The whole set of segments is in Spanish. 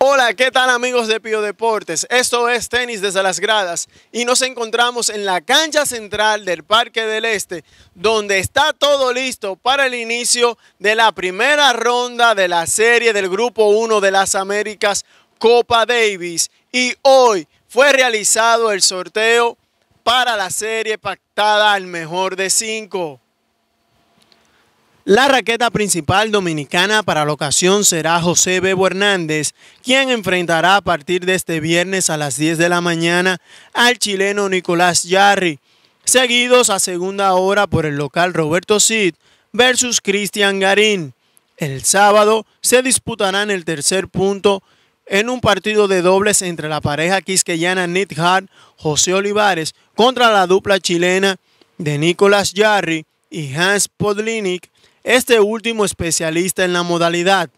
Hola, ¿qué tal amigos de Pío Deportes? Esto es Tenis desde las gradas y nos encontramos en la cancha central del Parque del Este, donde está todo listo para el inicio de la primera ronda de la serie del Grupo 1 de las Américas Copa Davis. Y hoy fue realizado el sorteo para la serie pactada al mejor de cinco. La raqueta principal dominicana para la ocasión será José Bebo Hernández, quien enfrentará a partir de este viernes a las 10 de la mañana al chileno Nicolás Yarri, seguidos a segunda hora por el local Roberto Sid versus Cristian Garín. El sábado se disputarán el tercer punto en un partido de dobles entre la pareja quisqueyana Nick Hart, José Olivares contra la dupla chilena de Nicolás Yarri y Hans Podlinik, este último especialista en la modalidad.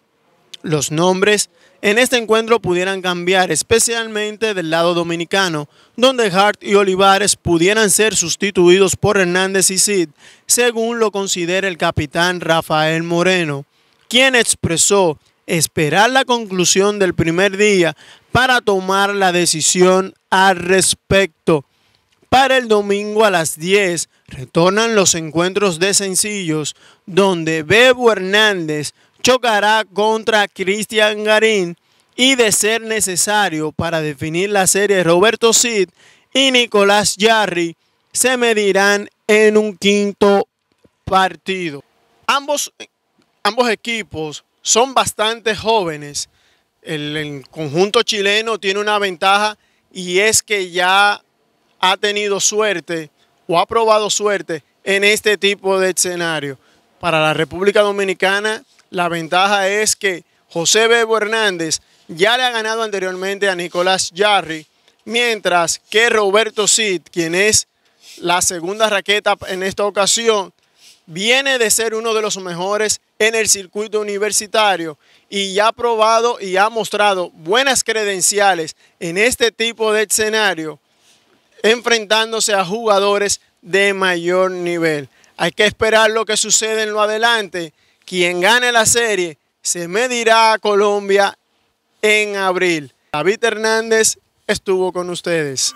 Los nombres en este encuentro pudieran cambiar, especialmente del lado dominicano, donde Hart y Olivares pudieran ser sustituidos por Hernández y Cid, según lo considera el capitán Rafael Moreno, quien expresó esperar la conclusión del primer día para tomar la decisión al respecto. Para el domingo a las 10 retornan los encuentros de sencillos donde Bebo Hernández chocará contra Cristian Garín y de ser necesario para definir la serie Roberto Cid y Nicolás Yarri se medirán en un quinto partido. Ambos, ambos equipos son bastante jóvenes. el conjunto chileno tiene una ventaja y es que ya ha tenido suerte o ha probado suerte en este tipo de escenario. Para la República Dominicana, la ventaja es que José Bebo Hernández ya le ha ganado anteriormente a Nicolás Yarri, mientras que Roberto Cid, quien es la segunda raqueta en esta ocasión, viene de ser uno de los mejores en el circuito universitario y ya ha probado y ha mostrado buenas credenciales en este tipo de escenario enfrentándose a jugadores de mayor nivel. Hay que esperar lo que sucede en lo adelante. Quien gane la serie se medirá a Colombia en abril. David Hernández estuvo con ustedes.